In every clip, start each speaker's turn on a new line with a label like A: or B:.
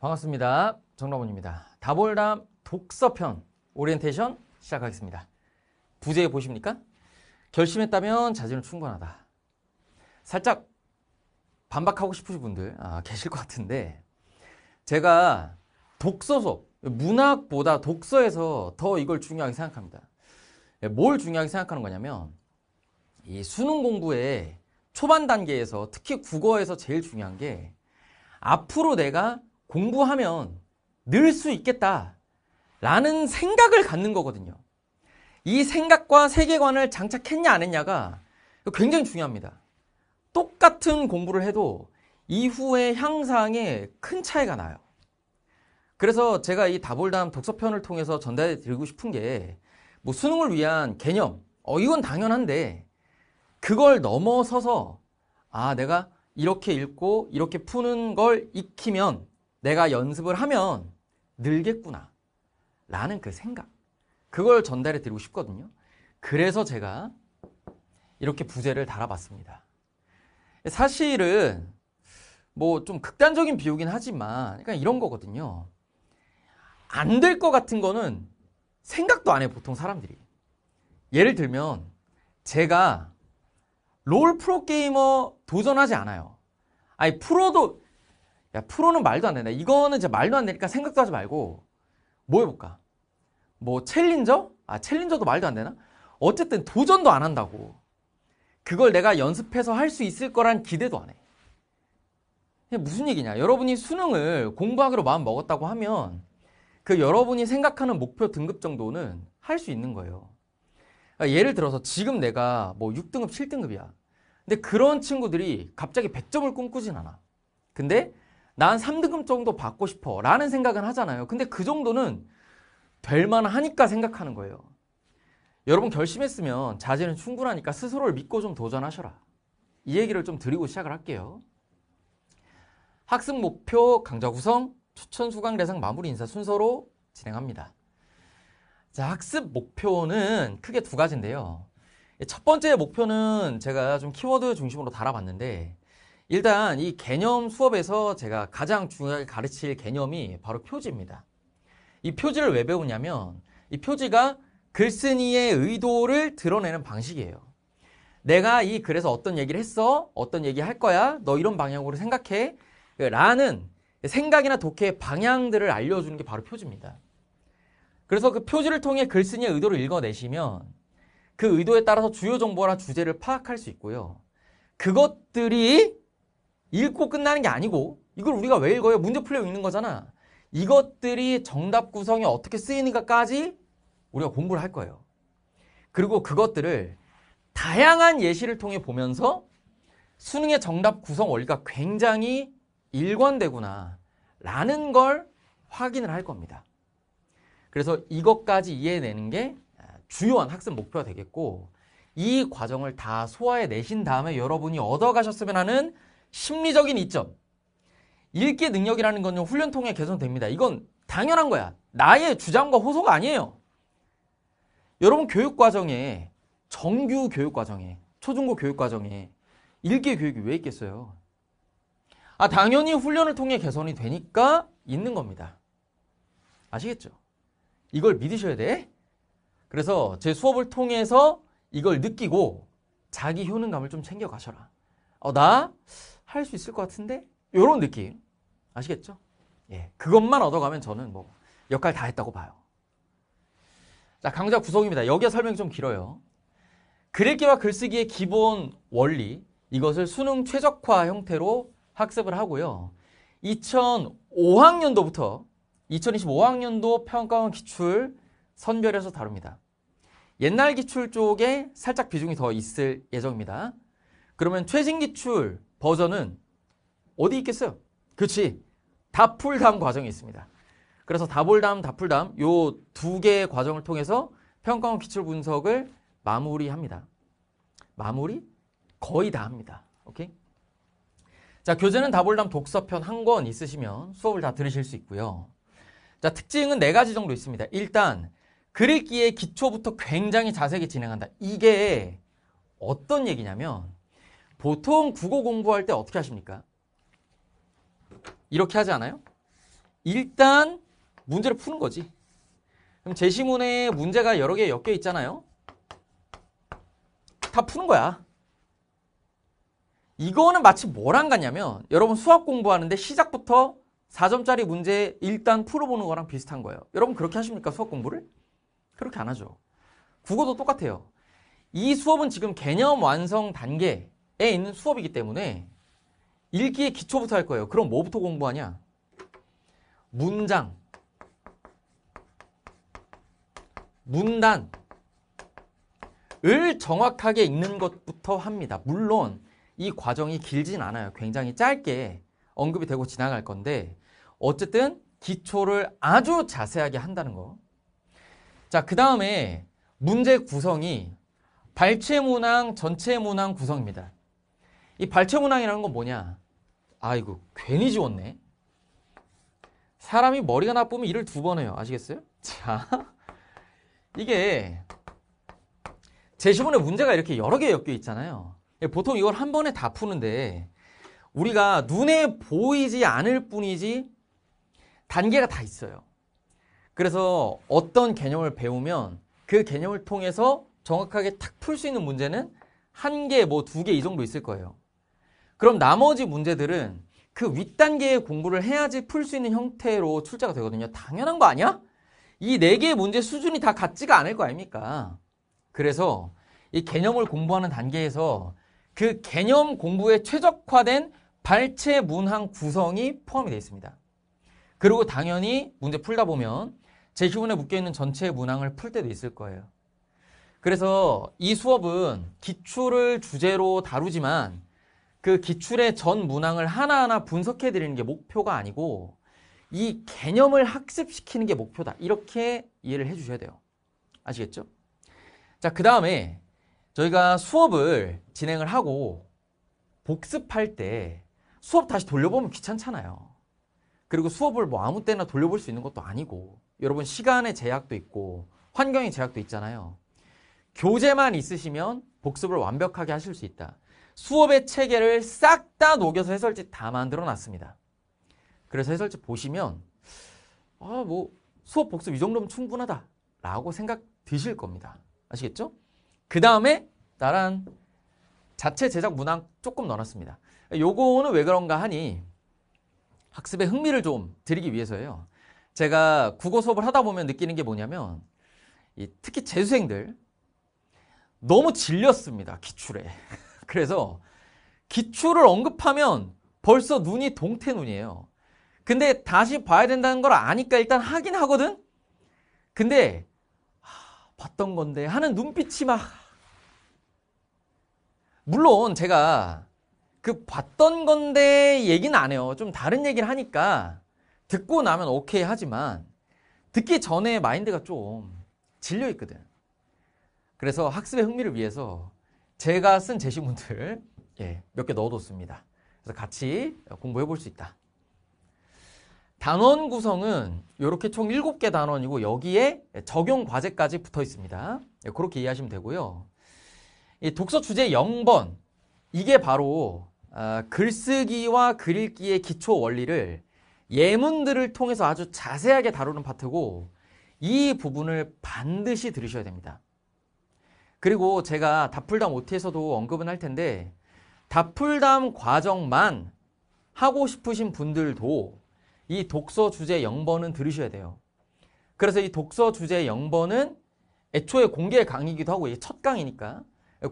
A: 반갑습니다. 정라원입니다 다볼담 독서편 오리엔테이션 시작하겠습니다. 부제 보십니까? 결심했다면 자질은 충분하다. 살짝 반박하고 싶으신 분들 아, 계실 것 같은데 제가 독서 수업, 문학보다 독서에서 더 이걸 중요하게 생각합니다. 예, 뭘 중요하게 생각하는 거냐면 이 수능 공부의 초반 단계에서 특히 국어에서 제일 중요한 게 앞으로 내가 공부하면 늘 수 있겠다 라는 생각을 갖는 거거든요. 이 생각과 세계관을 장착했냐 안 했냐가 굉장히 중요합니다. 똑같은 공부를 해도 이후의 향상에 큰 차이가 나요. 그래서 제가 이 다볼담 독서편을 통해서 전달해 드리고 싶은 게 뭐 수능을 위한 개념, 어, 이건 당연한데 그걸 넘어서서 아, 내가 이렇게 읽고 이렇게 푸는 걸 익히면 내가 연습을 하면 늘겠구나. 라는 그 생각. 그걸 전달해 드리고 싶거든요. 그래서 제가 이렇게 부제를 달아봤습니다. 사실은 뭐 좀 극단적인 비유긴 하지만 그러니까 이런 거거든요. 안 될 것 같은 거는 생각도 안해 보통 사람들이. 예를 들면 제가 롤 프로게이머 도전하지 않아요. 아니 프로도 야 프로는 말도 안 된다. 이거는 이제 말도 안 되니까 생각도 하지 말고 뭐 해볼까? 뭐 챌린저? 아 챌린저도 말도 안 되나? 어쨌든 도전도 안 한다고. 그걸 내가 연습해서 할 수 있을 거란 기대도 안 해. 무슨 얘기냐? 여러분이 수능을 공부하기로 마음 먹었다고 하면 그 여러분이 생각하는 목표 등급 정도는 할 수 있는 거예요. 그러니까 예를 들어서 지금 내가 뭐 6등급, 7등급이야. 근데 그런 친구들이 갑자기 100점을 꿈꾸진 않아. 근데 난 3등급 정도 받고 싶어 라는 생각은 하잖아요. 근데 그 정도는 될 만하니까 생각하는 거예요. 여러분 결심했으면 자제는 충분하니까 스스로를 믿고 좀 도전하셔라. 이 얘기를 좀 드리고 시작을 할게요. 학습 목표 강좌 구성, 추천 수강 대상 마무리 인사 순서로 진행합니다. 자, 학습 목표는 크게 두 가지인데요. 첫 번째 목표는 제가 좀 키워드 중심으로 달아봤는데 일단 이 개념 수업에서 제가 가장 중요하게 가르칠 개념이 바로 표지입니다. 이 표지를 왜 배우냐면 이 표지가 글쓴이의 의도를 드러내는 방식이에요. 내가 이 글에서 어떤 얘기를 했어? 어떤 얘기 할 거야? 너 이런 방향으로 생각해? 라는 생각이나 독해의 방향들을 알려주는 게 바로 표지입니다. 그래서 그 표지를 통해 글쓴이의 의도를 읽어내시면 그 의도에 따라서 주요 정보나 주제를 파악할 수 있고요. 그것들이 읽고 끝나는 게 아니고 이걸 우리가 왜 읽어요? 문제 풀려 고 읽는 거잖아. 이것들이 정답 구성에 어떻게 쓰이는가까지 우리가 공부를 할 거예요. 그리고 그것들을 다양한 예시를 통해 보면서 수능의 정답 구성 원리가 굉장히 일관되구나 라는 걸 확인을 할 겁니다. 그래서 이것까지 이해해내는 게 주요한 학습 목표가 되겠고 이 과정을 다 소화해내신 다음에 여러분이 얻어가셨으면 하는 심리적인 이점. 읽기 능력이라는 건요, 훈련 통해 개선됩니다. 이건 당연한 거야. 나의 주장과 호소가 아니에요. 여러분 교육과정에, 정규 교육과정에, 초중고 교육과정에 읽기 교육이 왜 있겠어요? 아, 당연히 훈련을 통해 개선이 되니까 있는 겁니다. 아시겠죠? 이걸 믿으셔야 돼. 그래서 제 수업을 통해서 이걸 느끼고 자기 효능감을 좀 챙겨가셔라. 어, 나 할수 있을 것 같은데 요런 느낌 아시겠죠? 예, 그것만 얻어가면 저는 뭐 역할 다 했다고 봐요. 자, 강좌 구성입니다. 여기에 설명이 좀 길어요. 그래기와 글쓰기의 기본 원리 이것을 수능 최적화 형태로 학습을 하고요. 2005학년도부터 2025학년도 평가원 기출 선별해서 다룹니다. 옛날 기출 쪽에 살짝 비중이 더 있을 예정입니다. 그러면 최신 기출 버전은 어디 있겠어요? 그렇지. 다풀 다음 과정이 있습니다. 그래서 다볼 다음, 다풀 다음 요두 개의 과정을 통해서 평가원 기출 분석을 마무리합니다. 마무리? 거의 다 합니다. 오케이? 자, 교재는 다볼 다음 독서편 한 권 있으시면 수업을 다 들으실 수 있고요. 자, 특징은 네 가지 정도 있습니다. 일단 글읽기의 기초부터 굉장히 자세하게 진행한다. 이게 어떤 얘기냐면 보통 국어 공부할 때 어떻게 하십니까? 이렇게 하지 않아요? 일단 문제를 푸는 거지. 그럼 제시문에 문제가 여러 개 엮여 있잖아요. 다 푸는 거야. 이거는 마치 뭐랑 같냐면 여러분 수학 공부하는데 시작부터 4점짜리 문제 일단 풀어보는 거랑 비슷한 거예요. 여러분 그렇게 하십니까? 수학 공부를? 그렇게 안 하죠. 국어도 똑같아요. 이 수업은 지금 개념 완성 단계 에 있는 수업이기 때문에 읽기의 기초부터 할 거예요. 그럼 뭐부터 공부하냐? 문장, 문단을 정확하게 읽는 것부터 합니다. 물론 이 과정이 길진 않아요. 굉장히 짧게 언급이 되고 지나갈 건데 어쨌든 기초를 아주 자세하게 한다는 거. 자, 그 다음에 문제 구성이 발췌 문항, 전체 문항 구성입니다. 이 발췌문항이라는 건 뭐냐? 아이고, 괜히 지웠네. 사람이 머리가 나쁘면 일을 두 번 해요. 아시겠어요? 자, 이게 제시문에 문제가 이렇게 여러 개 엮여 있잖아요. 보통 이걸 한 번에 다 푸는데 우리가 눈에 보이지 않을 뿐이지 단계가 다 있어요. 그래서 어떤 개념을 배우면 그 개념을 통해서 정확하게 탁 풀 수 있는 문제는 한 개, 뭐 두 개 이 정도 있을 거예요. 그럼 나머지 문제들은 그 윗단계의 공부를 해야지 풀 수 있는 형태로 출제가 되거든요. 당연한 거 아니야? 이 네 개의 문제 수준이 다 같지가 않을 거 아닙니까? 그래서 이 개념을 공부하는 단계에서 그 개념 공부에 최적화된 발췌 문항 구성이 포함이 되어 있습니다. 그리고 당연히 문제 풀다 보면 제시문에 묶여있는 전체 문항을 풀 때도 있을 거예요. 그래서 이 수업은 기출을 주제로 다루지만 그 기출의 전 문항을 하나하나 분석해 드리는 게 목표가 아니고 이 개념을 학습시키는 게 목표다. 이렇게 이해를 해 주셔야 돼요. 아시겠죠? 자, 그 다음에 저희가 수업을 진행을 하고 복습할 때 수업 다시 돌려보면 귀찮잖아요. 그리고 수업을 뭐 아무 때나 돌려볼 수 있는 것도 아니고 여러분 시간의 제약도 있고 환경의 제약도 있잖아요. 교재만 있으시면 복습을 완벽하게 하실 수 있다. 수업의 체계를 싹 다 녹여서 해설지 다 만들어 놨습니다. 그래서 해설지 보시면 아뭐 수업 복습 이 정도면 충분하다 라고 생각 드실 겁니다. 아시겠죠? 그 다음에 나란 자체 제작 문항 조금 넣어놨습니다. 요거는 왜 그런가 하니 학습에 흥미를 좀 드리기 위해서예요. 제가 국어 수업을 하다 보면 느끼는 게 뭐냐면 특히 재수생들 너무 질렸습니다. 기출에. 그래서 기출을 언급하면 벌써 눈이 동태 눈이에요. 근데 다시 봐야 된다는 걸 아니까 일단 하긴 하거든? 근데 하, 아, 봤던 건데 하는 눈빛이 막 물론 제가 그 봤던 건데 얘기는 안 해요. 좀 다른 얘기를 하니까 듣고 나면 오케이 하지만 듣기 전에 마인드가 좀 질려 있거든. 그래서 학습의 흥미를 위해서 제가 쓴 제시문들 예, 몇개 넣어뒀습니다. 그래서 같이 공부해 볼 수 있다. 단원 구성은 이렇게 총 7개 단원이고 여기에 적용 과제까지 붙어 있습니다. 예, 그렇게 이해하시면 되고요. 이 독서 주제 0번 이게 바로 어, 글쓰기와 글읽기의 기초 원리를 예문들을 통해서 아주 자세하게 다루는 파트고 이 부분을 반드시 들으셔야 됩니다. 그리고 제가 다풀담 OT에서도 언급은 할 텐데 다풀담 과정만 하고 싶으신 분들도 이 독서 주제 0번은 들으셔야 돼요. 그래서 이 독서 주제 0번은 애초에 공개 강의이기도 하고 이게 첫강의니까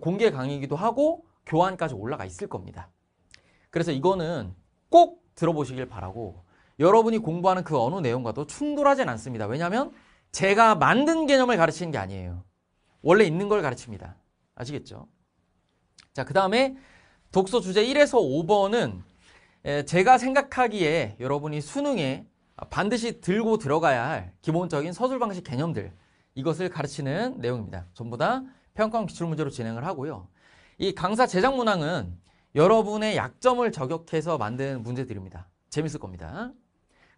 A: 공개 강의이기도 하고 교환까지 올라가 있을 겁니다. 그래서 이거는 꼭 들어보시길 바라고 여러분이 공부하는 그 어느 내용과도 충돌하진 않습니다. 왜냐하면 제가 만든 개념을 가르치는 게 아니에요. 원래 있는 걸 가르칩니다. 아시겠죠? 자, 그 다음에 독서 주제 1에서 5번은 제가 생각하기에 여러분이 수능에 반드시 들고 들어가야 할 기본적인 서술 방식 개념들 이것을 가르치는 내용입니다. 전부 다 평가원 기출문제로 진행을 하고요. 이 강사 제작 문항은 여러분의 약점을 저격해서 만든 문제들입니다. 재밌을 겁니다.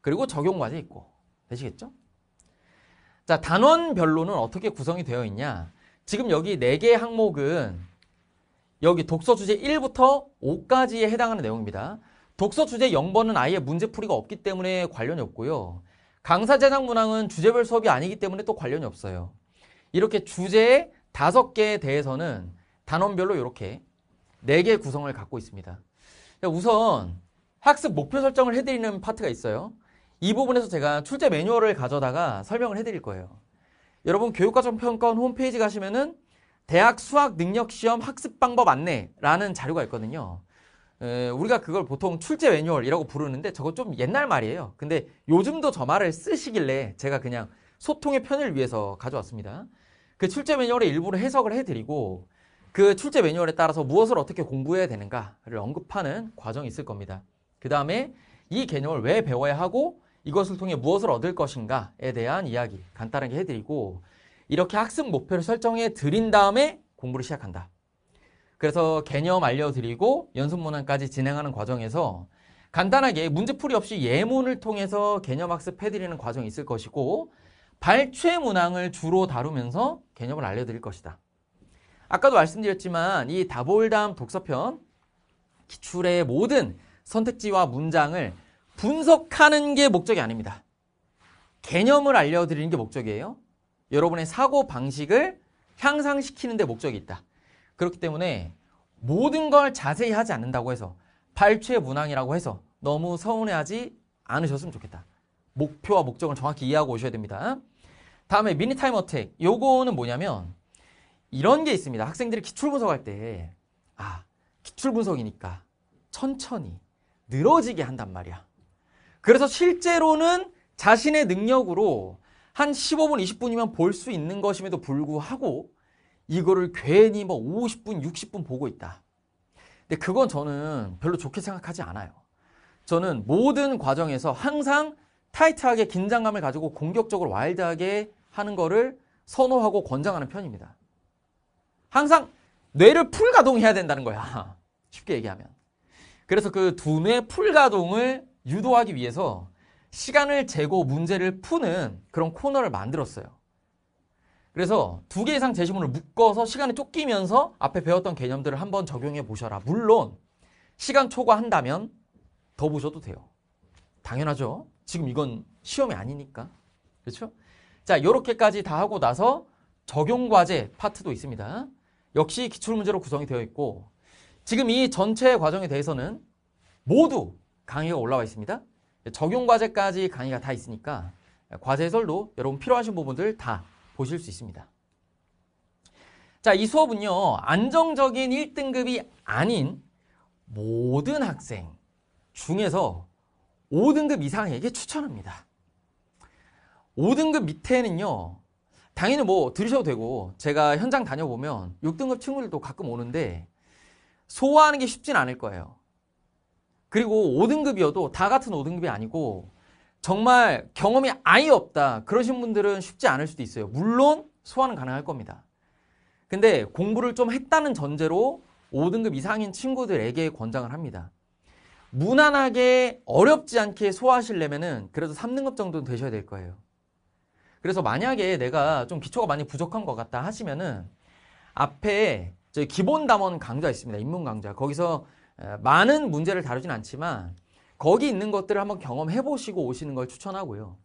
A: 그리고 적용 과제 있고 되시겠죠? 자 단원별로는 어떻게 구성이 되어 있냐 지금 여기 4개 항목은 여기 독서 주제 1부터 5까지에 해당하는 내용입니다. 독서 주제 0번은 아예 문제풀이가 없기 때문에 관련이 없고요. 강사 제작 문항은 주제별 수업이 아니기 때문에 또 관련이 없어요. 이렇게 주제 5개에 대해서는 단원별로 이렇게 4개 의 구성을 갖고 있습니다. 그러니까 우선 학습 목표 설정을 해드리는 파트가 있어요. 이 부분에서 제가 출제 매뉴얼을 가져다가 설명을 해드릴 거예요. 여러분 교육과정평가원 홈페이지 가시면은 대학 수학 능력 시험 학습 방법 안내라는 자료가 있거든요. 에, 우리가 그걸 보통 출제 매뉴얼이라고 부르는데 저거 좀 옛날 말이에요. 근데 요즘도 저 말을 쓰시길래 제가 그냥 소통의 편을 위해서 가져왔습니다. 그 출제 매뉴얼의 일부를 해석을 해드리고 그 출제 매뉴얼에 따라서 무엇을 어떻게 공부해야 되는가를 언급하는 과정이 있을 겁니다. 그 다음에 이 개념을 왜 배워야 하고 이것을 통해 무엇을 얻을 것인가에 대한 이야기 간단하게 해드리고 이렇게 학습 목표를 설정해 드린 다음에 공부를 시작한다. 그래서 개념 알려드리고 연습문항까지 진행하는 과정에서 간단하게 문제풀이 없이 예문을 통해서 개념 학습해드리는 과정이 있을 것이고 발췌 문항을 주로 다루면서 개념을 알려드릴 것이다. 아까도 말씀드렸지만 이 다볼담 독서편 기출의 모든 선택지와 문장을 분석하는 게 목적이 아닙니다. 개념을 알려드리는 게 목적이에요. 여러분의 사고 방식을 향상시키는 데 목적이 있다. 그렇기 때문에 모든 걸 자세히 하지 않는다고 해서 발췌 문항이라고 해서 너무 서운해하지 않으셨으면 좋겠다. 목표와 목적을 정확히 이해하고 오셔야 됩니다. 다음에 미니타임 어택. 요거는 뭐냐면 이런 게 있습니다. 학생들이 기출 분석할 때 아, 기출 분석이니까 천천히 늘어지게 한단 말이야. 그래서 실제로는 자신의 능력으로 한 15분, 20분이면 볼 수 있는 것임에도 불구하고 이거를 괜히 뭐 50분, 60분 보고 있다. 근데 그건 저는 별로 좋게 생각하지 않아요. 저는 모든 과정에서 항상 타이트하게 긴장감을 가지고 공격적으로 와일드하게 하는 거를 선호하고 권장하는 편입니다. 항상 뇌를 풀 가동해야 된다는 거야. 쉽게 얘기하면. 그래서 그 두뇌 풀 가동을 유도하기 위해서 시간을 재고 문제를 푸는 그런 코너를 만들었어요. 그래서 두 개 이상 제시문을 묶어서 시간에 쫓기면서 앞에 배웠던 개념들을 한번 적용해 보셔라. 물론 시간 초과한다면 더 보셔도 돼요. 당연하죠. 지금 이건 시험이 아니니까. 그렇죠? 자, 이렇게까지 다 하고 나서 적용 과제 파트도 있습니다. 역시 기출 문제로 구성이 되어 있고 지금 이 전체 과정에 대해서는 모두 강의가 올라와 있습니다. 적용 과제까지 강의가 다 있으니까 과제 해설도 여러분 필요하신 부분들 다 보실 수 있습니다. 자, 이 수업은요. 안정적인 1등급이 아닌 모든 학생 중에서 5등급 이상에게 추천합니다. 5등급 밑에는요. 당연히 뭐 들으셔도 되고 제가 현장 다녀보면 6등급 친구들도 가끔 오는데 소화하는 게 쉽진 않을 거예요. 그리고 5등급이어도 다 같은 5등급이 아니고 정말 경험이 아예 없다. 그러신 분들은 쉽지 않을 수도 있어요. 물론 소화는 가능할 겁니다. 근데 공부를 좀 했다는 전제로 5등급 이상인 친구들에게 권장을 합니다. 무난하게 어렵지 않게 소화하시려면은 그래도 3등급 정도는 되셔야 될 거예요. 그래서 만약에 내가 좀 기초가 많이 부족한 것 같다 하시면은 앞에 저희 기본 담원 강좌 있습니다. 인문 강좌. 거기서 많은 문제를 다루진 않지만 거기 있는 것들을 한번 경험해 보시고 오시는 걸 추천하고요.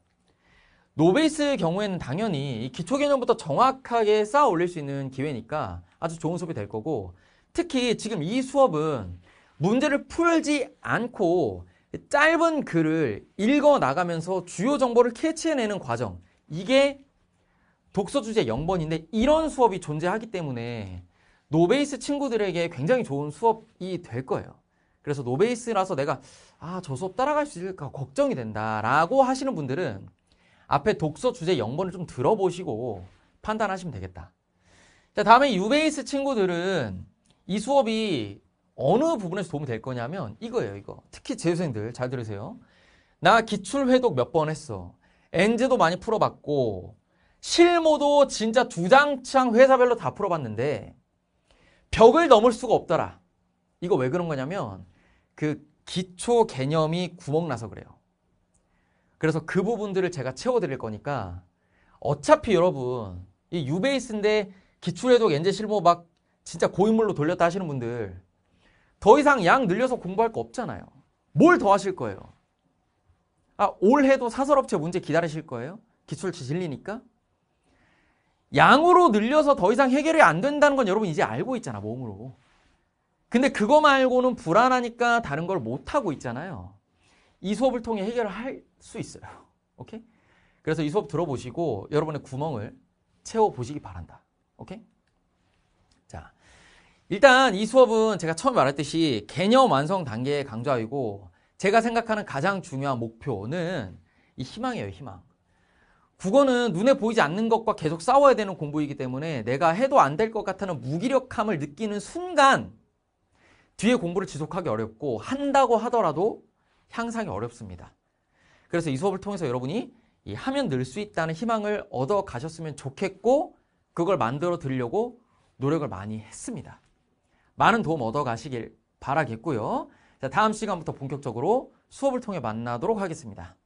A: 노베이스 경우에는 당연히 기초 개념부터 정확하게 쌓아 올릴 수 있는 기회니까 아주 좋은 수업이 될 거고 특히 지금 이 수업은 문제를 풀지 않고 짧은 글을 읽어 나가면서 주요 정보를 캐치해내는 과정 이게 독서 주제 0번인데 이런 수업이 존재하기 때문에 노베이스 친구들에게 굉장히 좋은 수업이 될 거예요. 그래서 노베이스라서 내가 아, 저 수업 따라갈 수 있을까 걱정이 된다라고 하시는 분들은 앞에 독서 주제 0번을 좀 들어보시고 판단하시면 되겠다. 자, 다음에 유베이스 친구들은 이 수업이 어느 부분에서 도움이 될 거냐면 이거예요, 이거. 특히 재수생들 잘 들으세요. 나 기출 회독 몇 번 했어. 엔제도 많이 풀어봤고 실모도 진짜 두 장창 회사별로 다 풀어봤는데 벽을 넘을 수가 없더라. 이거 왜 그런 거냐면 그 기초 개념이 구멍 나서 그래요. 그래서 그 부분들을 제가 채워드릴 거니까 어차피 여러분 이 유베이스인데 기출해도 엔제 실무 막 진짜 고인물로 돌렸다 하시는 분들 더 이상 양 늘려서 공부할 거 없잖아요. 뭘 더 하실 거예요? 아 올해도 사설업체 문제 기다리실 거예요? 기출치 질리니까? 양으로 늘려서 더 이상 해결이 안 된다는 건 여러분 이제 알고 있잖아 몸으로. 근데 그거 말고는 불안하니까 다른 걸 못 하고 있잖아요. 이 수업을 통해 해결을 할 수 있어요. 오케이? 그래서 이 수업 들어보시고 여러분의 구멍을 채워 보시기 바란다. 오케이? 자. 일단 이 수업은 제가 처음 말했듯이 개념 완성 단계의 강좌이고 제가 생각하는 가장 중요한 목표는 이 희망이에요, 희망. 국어는 눈에 보이지 않는 것과 계속 싸워야 되는 공부이기 때문에 내가 해도 안 될 것 같다는 무기력함을 느끼는 순간 뒤에 공부를 지속하기 어렵고 한다고 하더라도 향상이 어렵습니다. 그래서 이 수업을 통해서 여러분이 하면 늘 수 있다는 희망을 얻어 가셨으면 좋겠고 그걸 만들어 드리려고 노력을 많이 했습니다. 많은 도움 얻어 가시길 바라겠고요. 자, 다음 시간부터 본격적으로 수업을 통해 만나도록 하겠습니다.